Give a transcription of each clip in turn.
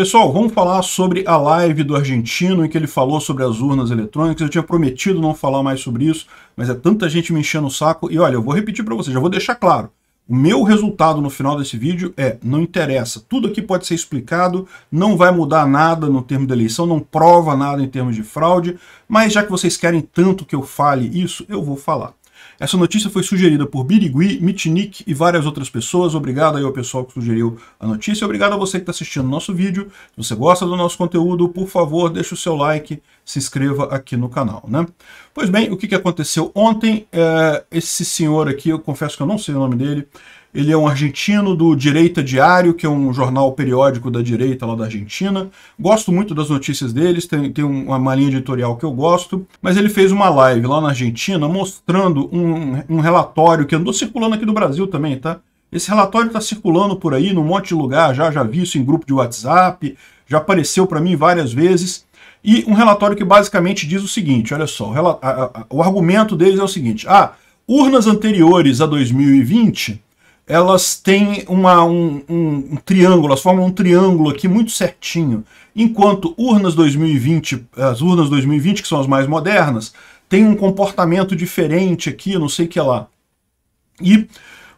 Pessoal, vamos falar sobre a live do argentino em que ele falou sobre as urnas eletrônicas. Eu tinha prometido não falar mais sobre isso, mas é tanta gente me enchendo o saco. E olha, eu vou repetir para vocês, já vou deixar claro. O meu resultado no final desse vídeo é, não interessa, tudo aqui pode ser explicado, não vai mudar nada no termo da eleição, não prova nada em termos de fraude, mas já que vocês querem tanto que eu fale isso, eu vou falar. Essa notícia foi sugerida por Birigui, Mitnick e várias outras pessoas. Obrigado aí ao pessoal que sugeriu a notícia. Obrigado a você que está assistindo o nosso vídeo. Se você gosta do nosso conteúdo, por favor, deixe o seu like, se inscreva aqui no canal. Né? Pois bem, o que, que aconteceu ontem? É, esse senhor aqui, eu confesso que eu não sei o nome dele, ele é um argentino do Direita Diário, que é um jornal periódico da direita lá da Argentina. Gosto muito das notícias deles, tem, tem uma linha editorial que eu gosto. Mas ele fez uma live lá na Argentina mostrando um, um relatório que andou circulando aqui do Brasil também, tá? Esse relatório está circulando por aí, num monte de lugar, já, já vi isso em grupo de WhatsApp, já apareceu para mim várias vezes. E um relatório que basicamente diz o seguinte, olha só, o, o argumento deles é o seguinte, ah, urnas anteriores a 2020 elas têm uma, um, um, um, triângulo, elas formam um triângulo aqui muito certinho. Enquanto urnas 2020, as urnas 2020, que são as mais modernas, têm um comportamento diferente aqui, não sei o que lá. E,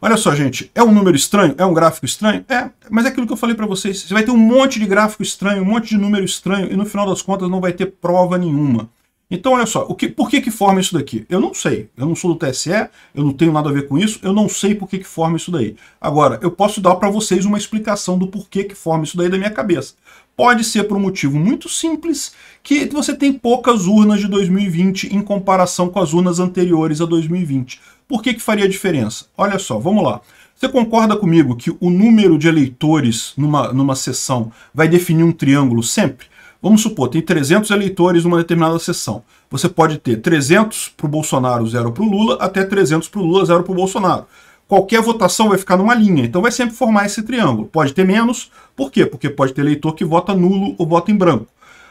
olha só, gente, é um número estranho? É um gráfico estranho? É, mas é aquilo que eu falei para vocês. Você vai ter um monte de gráfico estranho, um monte de número estranho, e no final das contas não vai ter prova nenhuma. Então, olha só, o que, por que, que forma isso daqui? Eu não sei, eu não sou do TSE, eu não tenho nada a ver com isso, eu não sei por que, que forma isso daí. Agora, eu posso dar para vocês uma explicação do porquê que forma isso daí da minha cabeça. Pode ser por um motivo muito simples, que você tem poucas urnas de 2020 em comparação com as urnas anteriores a 2020. Por que, que faria diferença? Olha só, vamos lá. Você concorda comigo que o número de eleitores numa, numa sessão vai definir um triângulo sempre? Vamos supor, tem 300 eleitores numa determinada sessão. Você pode ter 300 para o Bolsonaro, 0 para o Lula, até 300 para o Lula, 0 para o Bolsonaro. Qualquer votação vai ficar numa linha, então vai sempre formar esse triângulo. Pode ter menos, por quê? Porque pode ter eleitor que vota nulo ou vota em branco,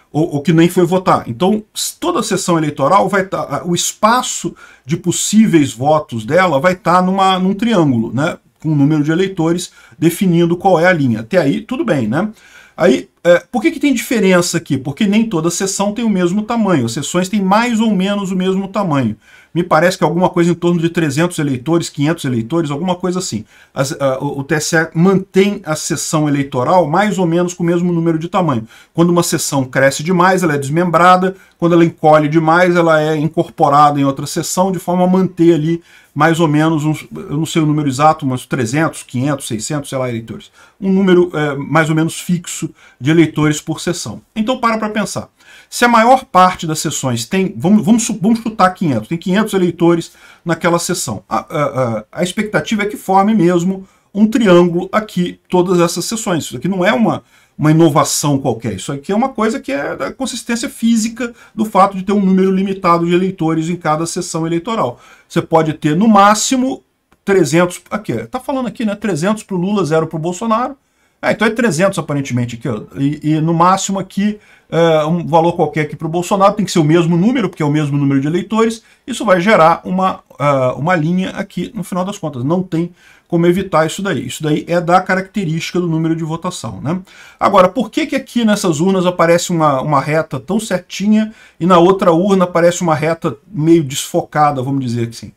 ou, ou que nem foi votar. Então, toda sessão eleitoral vai estar. Tá, o espaço de possíveis votos dela vai estar tá numa, num triângulo, né? com o número de eleitores definindo qual é a linha. Até aí, tudo bem, né? Aí, é, por que, que tem diferença aqui? Porque nem toda sessão tem o mesmo tamanho. As sessões têm mais ou menos o mesmo tamanho. Me parece que alguma coisa em torno de 300 eleitores, 500 eleitores, alguma coisa assim. As, o TSE mantém a sessão eleitoral mais ou menos com o mesmo número de tamanho. Quando uma sessão cresce demais, ela é desmembrada. Quando ela encolhe demais, ela é incorporada em outra sessão, de forma a manter ali mais ou menos, uns, eu não sei o número exato, mas 300, 500, 600, sei lá, eleitores. Um número é, mais ou menos fixo de eleitores por sessão. Então para para pensar. Se a maior parte das sessões tem, vamos, vamos, vamos chutar 500, tem 500 eleitores naquela sessão. A, a, a, a expectativa é que forme mesmo um triângulo aqui, todas essas sessões. Isso aqui não é uma uma inovação qualquer. Isso aqui é uma coisa que é da consistência física do fato de ter um número limitado de eleitores em cada sessão eleitoral. Você pode ter, no máximo, 300... Aqui, tá falando aqui, né? 300 para o Lula, zero para o Bolsonaro. Ah, então é 300 aparentemente aqui, ó. E, e no máximo aqui, eh, um valor qualquer aqui para o Bolsonaro, tem que ser o mesmo número, porque é o mesmo número de eleitores. Isso vai gerar uma, uh, uma linha aqui no final das contas. Não tem como evitar isso daí. Isso daí é da característica do número de votação. Né? Agora, por que, que aqui nessas urnas aparece uma, uma reta tão certinha e na outra urna aparece uma reta meio desfocada, vamos dizer assim?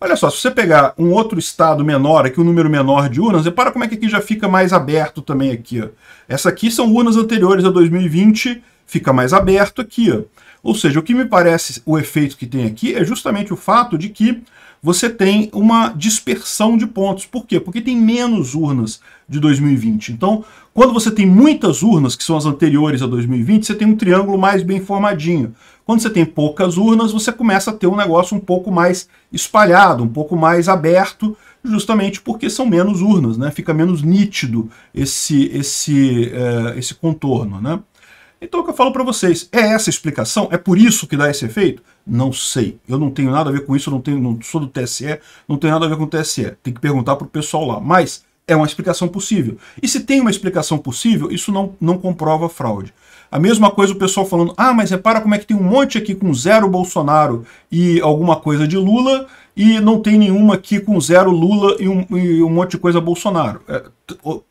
Olha só, se você pegar um outro estado menor, aqui um número menor de urnas, repara como é que aqui já fica mais aberto também aqui. Ó. Essa aqui são urnas anteriores a 2020, fica mais aberto aqui. Ó. Ou seja, o que me parece o efeito que tem aqui é justamente o fato de que você tem uma dispersão de pontos. Por quê? Porque tem menos urnas de 2020. Então, quando você tem muitas urnas, que são as anteriores a 2020, você tem um triângulo mais bem formadinho. Quando você tem poucas urnas, você começa a ter um negócio um pouco mais espalhado, um pouco mais aberto, justamente porque são menos urnas, né? Fica menos nítido esse, esse, eh, esse contorno, né? Então o que eu falo para vocês, é essa explicação? É por isso que dá esse efeito? Não sei. Eu não tenho nada a ver com isso, eu não, tenho, não sou do TSE, não tenho nada a ver com o TSE. Tem que perguntar para o pessoal lá. Mas é uma explicação possível. E se tem uma explicação possível, isso não, não comprova fraude. A mesma coisa o pessoal falando, ah, mas repara como é que tem um monte aqui com zero Bolsonaro e alguma coisa de Lula, e não tem nenhuma aqui com zero Lula e um, e um monte de coisa Bolsonaro. É,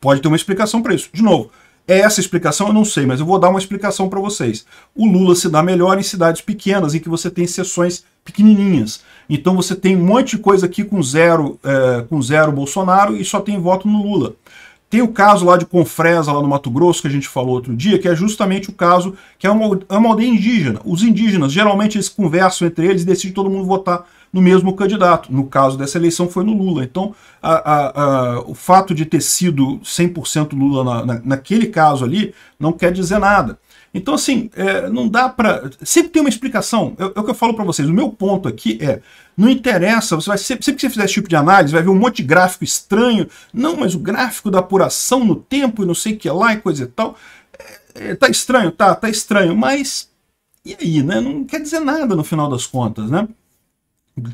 pode ter uma explicação para isso. De novo, é essa explicação eu não sei, mas eu vou dar uma explicação para vocês. O Lula se dá melhor em cidades pequenas, em que você tem sessões pequenininhas. Então você tem um monte de coisa aqui com zero, é, com zero Bolsonaro e só tem voto no Lula. Tem o caso lá de Confresa, lá no Mato Grosso, que a gente falou outro dia, que é justamente o caso que é uma, é uma aldeia indígena. Os indígenas, geralmente, eles conversam entre eles e decidem todo mundo votar no mesmo candidato. No caso dessa eleição, foi no Lula. Então, a, a, a, o fato de ter sido 100% Lula na, na, naquele caso ali não quer dizer nada. Então, assim, é, não dá para. Sempre tem uma explicação. É, é o que eu falo para vocês. O meu ponto aqui é: não interessa, você vai sempre, sempre que você fizer esse tipo de análise, vai ver um monte de gráfico estranho. Não, mas o gráfico da apuração no tempo e não sei o que lá e coisa e tal. É, é tá estranho, tá, tá estranho, mas e aí, né? Não quer dizer nada no final das contas, né?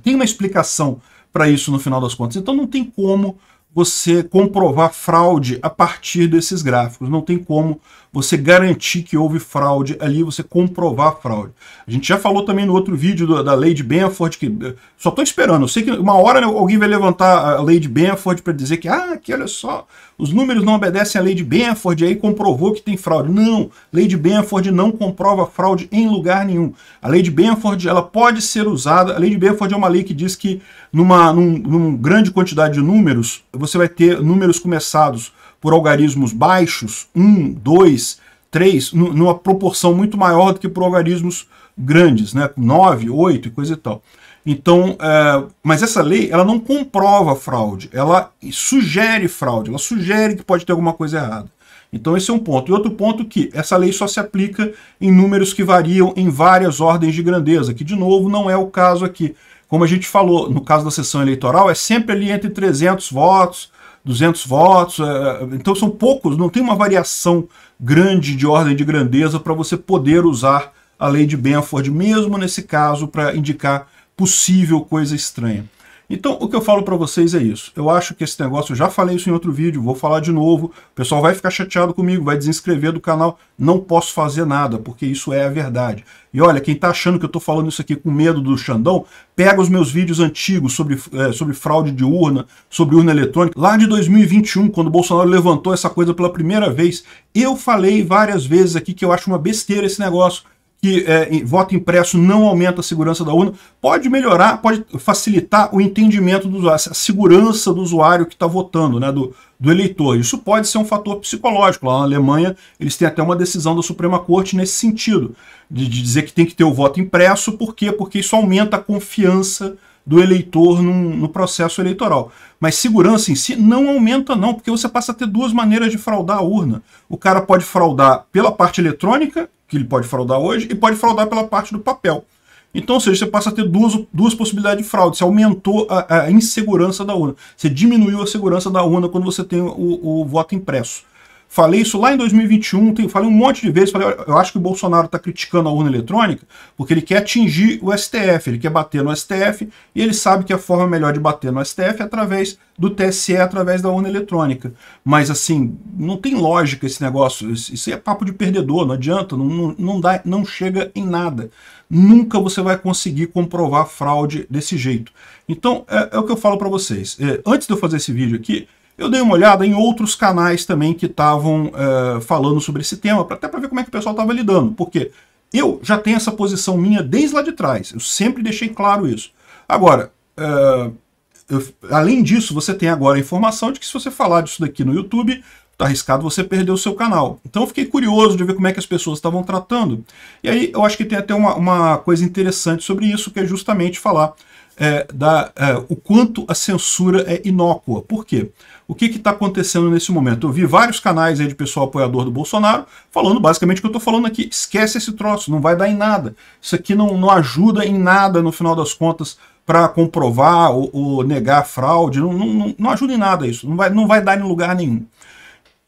Tem uma explicação para isso no final das contas. Então não tem como você comprovar fraude a partir desses gráficos. Não tem como você garantir que houve fraude ali, você comprovar fraude. A gente já falou também no outro vídeo do, da lei de Benford, que eh, só estou esperando. Eu sei que uma hora né, alguém vai levantar a lei de Benford para dizer que, ah, aqui olha só, os números não obedecem à lei de Benford, e aí comprovou que tem fraude. Não, lei de Benford não comprova fraude em lugar nenhum. A lei de Benford ela pode ser usada, a lei de Benford é uma lei que diz que numa num, num grande quantidade de números, você vai ter números começados por algarismos baixos, 1, 2, 3, numa proporção muito maior do que por algarismos grandes, né? 9, 8 e coisa e tal. Então, é, mas essa lei ela não comprova fraude, ela sugere fraude, ela sugere que pode ter alguma coisa errada. Então esse é um ponto. E outro ponto que essa lei só se aplica em números que variam em várias ordens de grandeza, que de novo não é o caso aqui. Como a gente falou, no caso da sessão eleitoral, é sempre ali entre 300 votos, 200 votos. É, é, então são poucos, não tem uma variação grande de ordem de grandeza para você poder usar a lei de Benford, mesmo nesse caso, para indicar possível coisa estranha. Então, o que eu falo para vocês é isso. Eu acho que esse negócio, eu já falei isso em outro vídeo, vou falar de novo. O pessoal vai ficar chateado comigo, vai desinscrever do canal. Não posso fazer nada, porque isso é a verdade. E olha, quem está achando que eu estou falando isso aqui com medo do Xandão, pega os meus vídeos antigos sobre, é, sobre fraude de urna, sobre urna eletrônica. Lá de 2021, quando o Bolsonaro levantou essa coisa pela primeira vez, eu falei várias vezes aqui que eu acho uma besteira esse negócio que é, voto impresso não aumenta a segurança da urna, pode melhorar, pode facilitar o entendimento do usuário, a segurança do usuário que está votando, né, do, do eleitor. Isso pode ser um fator psicológico. Lá na Alemanha, eles têm até uma decisão da Suprema Corte nesse sentido, de, de dizer que tem que ter o voto impresso, por quê? Porque isso aumenta a confiança do eleitor num, no processo eleitoral. Mas segurança em si não aumenta não, porque você passa a ter duas maneiras de fraudar a urna. O cara pode fraudar pela parte eletrônica que ele pode fraudar hoje e pode fraudar pela parte do papel. Então, ou seja, você passa a ter duas, duas possibilidades de fraude. Você aumentou a, a insegurança da urna. Você diminuiu a segurança da urna quando você tem o, o voto impresso. Falei isso lá em 2021, falei um monte de vezes, falei, eu acho que o Bolsonaro está criticando a urna eletrônica porque ele quer atingir o STF, ele quer bater no STF e ele sabe que a forma melhor de bater no STF é através do TSE, através da urna eletrônica. Mas assim, não tem lógica esse negócio, isso é papo de perdedor, não adianta, não, não, não dá, não chega em nada. Nunca você vai conseguir comprovar fraude desse jeito. Então, é, é o que eu falo para vocês. É, antes de eu fazer esse vídeo aqui, eu dei uma olhada em outros canais também que estavam uh, eh, falando sobre esse tema, até para ver como é que o pessoal estava lidando, porque eu já tenho essa posição minha desde lá de trás, eu sempre deixei claro isso. Agora, uh, eu, além disso, você tem agora a informação de que se você falar disso daqui no YouTube, tá arriscado você perder o seu canal. Então eu fiquei curioso de ver como é que as pessoas estavam tratando. E aí eu acho que tem até uma, uma coisa interessante sobre isso, que é justamente falar é, da, é, o quanto a censura é inócua. Por quê? O que está acontecendo nesse momento? Eu vi vários canais aí de pessoal apoiador do Bolsonaro falando basicamente o que eu estou falando aqui. Esquece esse troço, não vai dar em nada. Isso aqui não, não ajuda em nada, no final das contas, para comprovar ou, ou, negar fraude. Não, não, não, ajuda em nada isso. Não vai, não vai dar em lugar nenhum.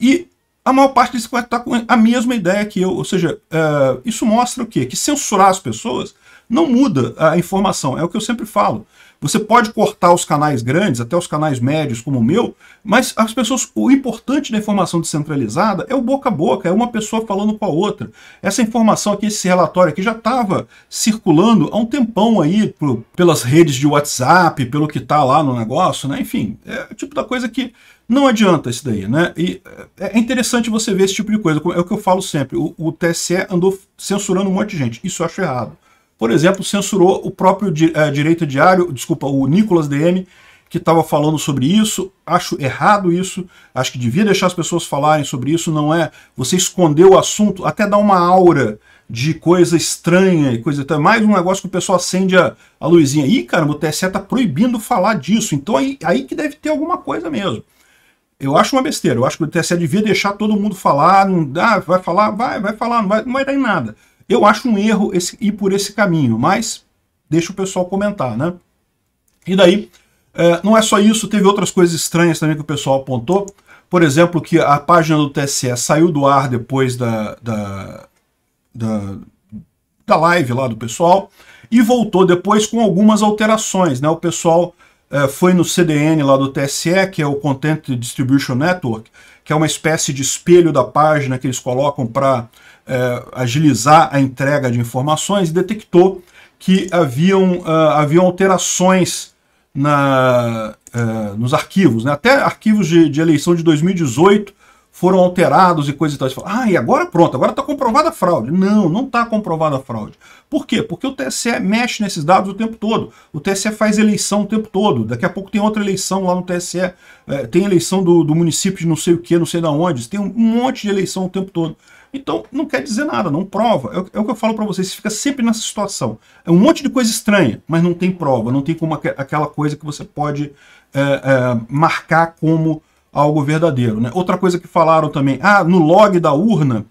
E a maior parte disso vai estar tá com a mesma ideia que eu. Ou seja, é, isso mostra o quê? Que censurar as pessoas não muda a informação. É o que eu sempre falo. Você pode cortar os canais grandes, até os canais médios, como o meu, mas as pessoas, o importante da informação descentralizada é o boca a boca, é uma pessoa falando com a outra. Essa informação aqui, esse relatório aqui, já estava circulando há um tempão aí pro, pelas redes de WhatsApp, pelo que está lá no negócio, né? Enfim, é o tipo da coisa que não adianta isso daí, né? E é, é interessante você ver esse tipo de coisa. É o que eu falo sempre. O, o TSE andou censurando um monte de gente. Isso eu acho errado por exemplo, censurou o próprio é, Direito Diário, desculpa, o Nicolas DM, que estava falando sobre isso, acho errado isso, acho que devia deixar as pessoas falarem sobre isso, não é você esconder o assunto, até dar uma aura de coisa estranha e coisa tal. É mais um negócio que o pessoal acende a, a luzinha. Ih, caramba, o TSE tá proibindo falar disso, então aí, aí que deve ter alguma coisa mesmo. Eu acho uma besteira, eu acho que o TSE devia deixar todo mundo falar, não dá, vai falar, vai, vai falar, não vai, não vai dar em nada. Eu acho um erro esse, ir por esse caminho, mas deixa o pessoal comentar, né? E daí, é, não é só isso, teve outras coisas estranhas também que o pessoal apontou. Por exemplo, que a página do TSE saiu do ar depois da, da, da, da live lá do pessoal e voltou depois com algumas alterações, né? O pessoal é, foi no CDN lá do TSE, que é o Content Distribution Network, que é uma espécie de espelho da página que eles colocam para é, agilizar a entrega de informações, e detectou que haviam, uh, haviam alterações na, uh, nos arquivos, né? até arquivos de, de, eleição de 2018 foram alterados e coisas e tal. ah, e agora pronto, agora está comprovada a fraude. Não, não está comprovada a fraude. Por quê? Porque o TSE mexe nesses dados o tempo todo. O TSE faz eleição o tempo todo. Daqui a pouco tem outra eleição lá no TSE. É, tem eleição do, do, município de não sei o que, não sei da onde. Tem um monte de eleição o tempo todo. Então, não quer dizer nada, não prova. É, é o que eu falo para vocês, você fica sempre nessa situação. É um monte de coisa estranha, mas não tem prova, não tem como aqu aquela coisa que você pode é, é, marcar como algo verdadeiro. Né? Outra coisa que falaram também, ah, no log da urna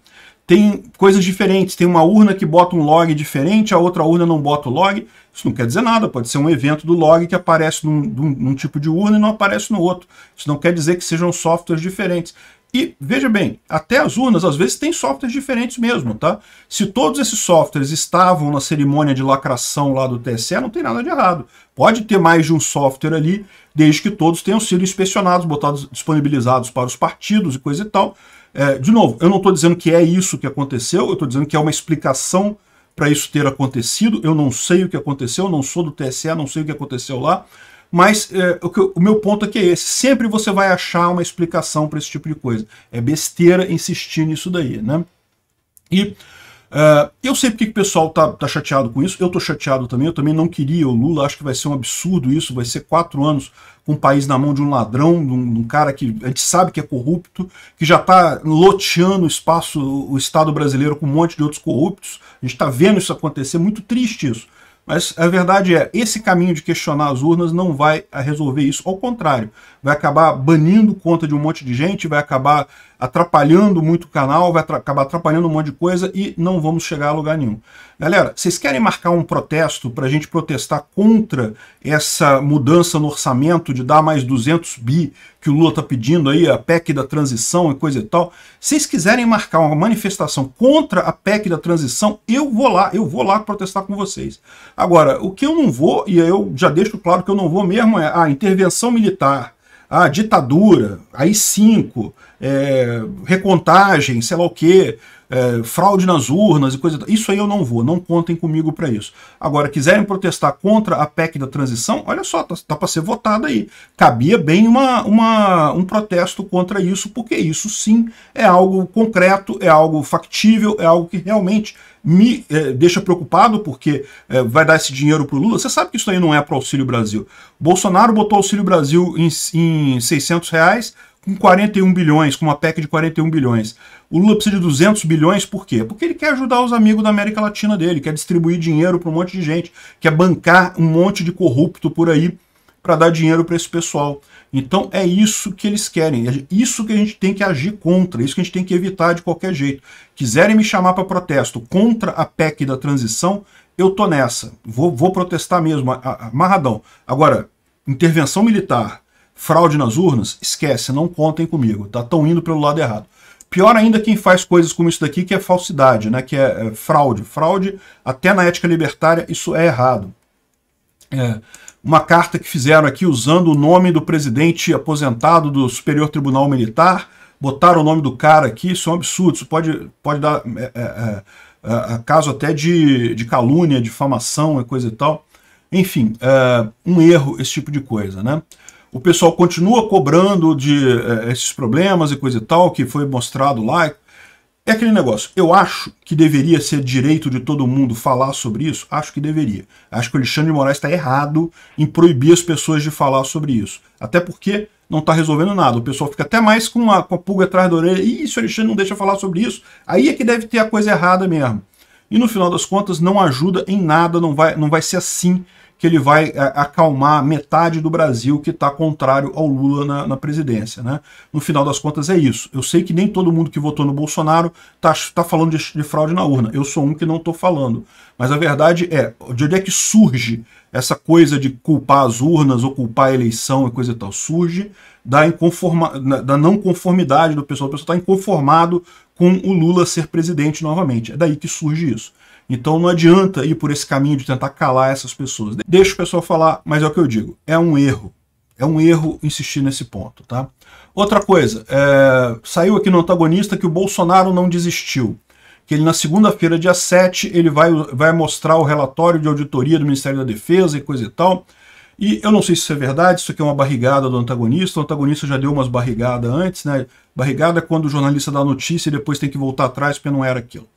tem coisas diferentes. Tem uma urna que bota um log diferente, a outra urna não bota o log. Isso não quer dizer nada, pode ser um evento do log que aparece num, num, num tipo de urna e não aparece no outro. Isso não quer dizer que sejam softwares diferentes. E veja bem, até as urnas às vezes tem softwares diferentes mesmo, tá? Se todos esses softwares estavam na cerimônia de lacração lá do TSE, não tem nada de errado. Pode ter mais de um software ali, desde que todos tenham sido inspecionados, botados, disponibilizados para os partidos e coisa e tal. É, de novo, eu não estou dizendo que é isso que aconteceu, eu estou dizendo que é uma explicação para isso ter acontecido. Eu não sei o que aconteceu, não sou do TSE, não sei o que aconteceu lá. Mas é, o, que, o, meu ponto aqui é esse. Sempre você vai achar uma explicação para esse tipo de coisa. É besteira insistir nisso daí, né? E é, eu sei porque que o pessoal tá, tá, chateado com isso. Eu tô chateado também. Eu também não queria o Lula. Acho que vai ser um absurdo isso. Vai ser quatro anos com o país na mão de um ladrão, de um, de um cara que a gente sabe que é corrupto, que já está loteando o espaço, o Estado brasileiro com um monte de outros corruptos. A gente está vendo isso acontecer. Muito triste isso. Mas a verdade é, esse caminho de questionar as urnas não vai resolver isso. Ao contrário, vai acabar banindo conta de um monte de gente, vai acabar atrapalhando muito o canal, vai acabar atrapalhando um monte de coisa e não vamos chegar a lugar nenhum. Galera, vocês querem marcar um protesto para a gente protestar contra essa mudança no orçamento de dar mais 200 bi que o Lula está pedindo aí, a PEC da transição e coisa e tal? Se vocês quiserem marcar uma manifestação contra a PEC da transição, eu vou lá, eu vou lá protestar com vocês. Agora, o que eu não vou, e eu já deixo claro que eu não vou mesmo, é a intervenção militar ah, ditadura, AI-5, é, recontagem, sei lá o quê, é, fraude nas urnas e coisa. Isso aí eu não vou, não contem comigo para isso. Agora, quiserem protestar contra a PEC da transição, olha só, tá, tá para ser votada aí. Cabia bem uma, uma, um protesto contra isso, porque isso sim é algo concreto, é algo factível, é algo que realmente me é, deixa preocupado porque é, vai dar esse dinheiro para o Lula. Você sabe que isso aí não é para o Auxílio Brasil. Bolsonaro botou o Auxílio Brasil em, em 600 reais com 41 bilhões, com uma PEC de 41 bilhões. O Lula precisa de 200 bilhões, por quê? Porque ele quer ajudar os amigos da América Latina dele, quer distribuir dinheiro para um monte de gente, quer bancar um monte de corrupto por aí para dar dinheiro para esse pessoal. Então é isso que eles querem, é isso que a gente tem que agir contra, é isso que a gente tem que evitar de qualquer jeito. Quiserem me chamar para protesto contra a PEC da transição, eu tô nessa, vou, vou protestar mesmo, amarradão. Agora, intervenção militar, fraude nas urnas, esquece, não contem comigo, tá? Estão indo pelo lado errado. Pior ainda quem faz coisas como isso daqui, que é falsidade, né? que é, é fraude. Fraude, até na ética libertária, isso é errado. É uma carta que fizeram aqui usando o nome do presidente aposentado do Superior Tribunal Militar, botaram o nome do cara aqui, isso é um absurdo, isso pode, pode dar é, é, é, é, é caso até de, de calúnia, difamação e coisa e tal. Enfim, é, um erro esse tipo de coisa, né? O pessoal continua cobrando de esses problemas e coisa e tal, que foi mostrado lá é aquele negócio, eu acho que deveria ser direito de todo mundo falar sobre isso? Acho que deveria. Acho que o Alexandre de Moraes está errado em proibir as pessoas de falar sobre isso. Até porque não está resolvendo nada. O pessoal fica até mais com a, com a pulga atrás da orelha. Ih, se o Alexandre não deixa falar sobre isso, aí é que deve ter a coisa errada mesmo. E no final das contas não ajuda em nada, não vai, não vai ser assim que ele vai é, acalmar metade do Brasil que está contrário ao Lula na, na, presidência. Né? No final das contas é isso. Eu sei que nem todo mundo que votou no Bolsonaro está tá falando de, de, fraude na urna. Eu sou um que não estou falando. Mas a verdade é, de onde é que surge essa coisa de culpar as urnas ou culpar a eleição e coisa e tal? Surge da, inconforma, da não conformidade do pessoal. O pessoal está inconformado com o Lula ser presidente novamente. É daí que surge isso. Então não adianta ir por esse caminho de tentar calar essas pessoas. Deixa o pessoal falar, mas é o que eu digo, é um erro. É um erro insistir nesse ponto, tá? Outra coisa, é... saiu aqui no antagonista que o Bolsonaro não desistiu. Que ele na segunda-feira, dia 7, ele vai, vai mostrar o relatório de auditoria do Ministério da Defesa e coisa e tal. E eu não sei se isso é verdade, isso aqui é uma barrigada do antagonista, o antagonista já deu umas barrigadas antes, né? Barrigada é quando o jornalista dá notícia e depois tem que voltar atrás porque não era aquilo.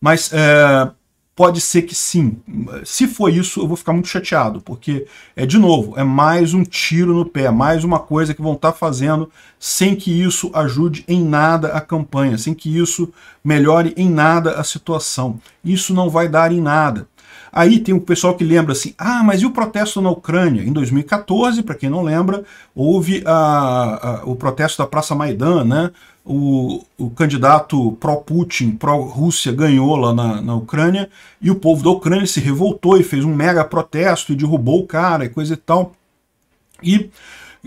Mas é, Pode ser que sim. Se for isso, eu vou ficar muito chateado, porque, é de novo, é mais um tiro no pé, mais uma coisa que vão estar tá fazendo sem que isso ajude em nada a campanha, sem que isso melhore em nada a situação. Isso não vai dar em nada. Aí tem o um pessoal que lembra assim, ah, mas e o protesto na Ucrânia? Em 2014, para quem não lembra, houve a, a, o protesto da Praça Maidan, né? o, o candidato pró-Putin, pró-Rússia ganhou lá na, na Ucrânia, e o povo da Ucrânia se revoltou e fez um mega protesto e derrubou o cara e coisa e tal. E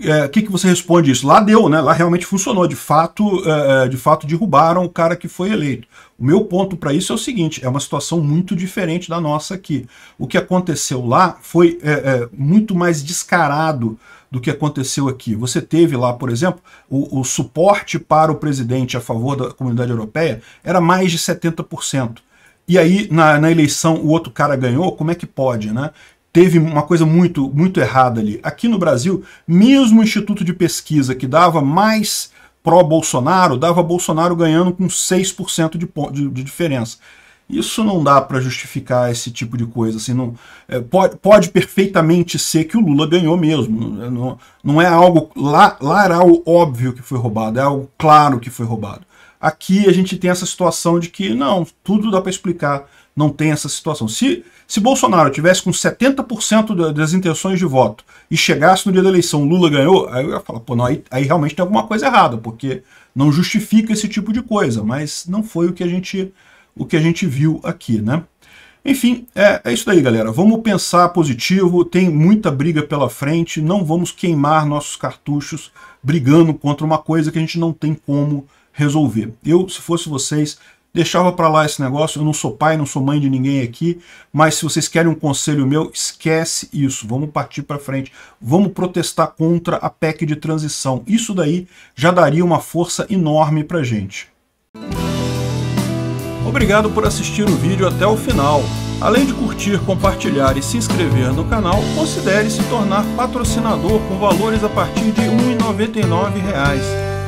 é, o é, que, que você responde isso? Lá deu, né? Lá realmente funcionou. De fato, é, é, de fato derrubaram o cara que foi eleito. O meu ponto para isso é o seguinte: é uma situação muito diferente da nossa aqui. O que aconteceu lá foi é, é, muito mais descarado do que aconteceu aqui. Você teve lá, por exemplo, o, o suporte para o presidente a favor da comunidade europeia era mais de 70%. E aí, na, na, eleição, o outro cara ganhou, como é que pode, né? teve uma coisa muito, muito errada ali. Aqui no Brasil, mesmo o Instituto de Pesquisa que dava mais pró-Bolsonaro, dava Bolsonaro ganhando com 6% de, de, de diferença. Isso não dá para justificar esse tipo de coisa. Assim, não, é, pode, pode perfeitamente ser que o Lula ganhou mesmo. Não, é, não é algo lá, o óbvio que foi roubado, é algo claro que foi roubado. Aqui a gente tem essa situação de que não, tudo dá para explicar, não tem essa situação. Se, se Bolsonaro tivesse com 70% das intenções de voto e chegasse no dia da eleição, Lula ganhou, aí eu ia falar, pô, não, aí, aí realmente tem alguma coisa errada, porque não justifica esse tipo de coisa, mas não foi o que a gente, o que a gente viu aqui, né? Enfim, é, é isso daí, galera. Vamos pensar positivo, tem muita briga pela frente, não vamos queimar nossos cartuchos brigando contra uma coisa que a gente não tem como resolver. Eu, se fosse vocês, deixava para lá esse negócio, eu não sou pai, não sou mãe de ninguém aqui, mas se vocês querem um conselho meu, esquece isso, vamos partir para frente, vamos protestar contra a PEC de transição. Isso daí já daria uma força enorme para gente. Obrigado por assistir o vídeo até o final. Além de curtir, compartilhar e se inscrever no canal, considere se tornar patrocinador com valores a partir de R$ 1,99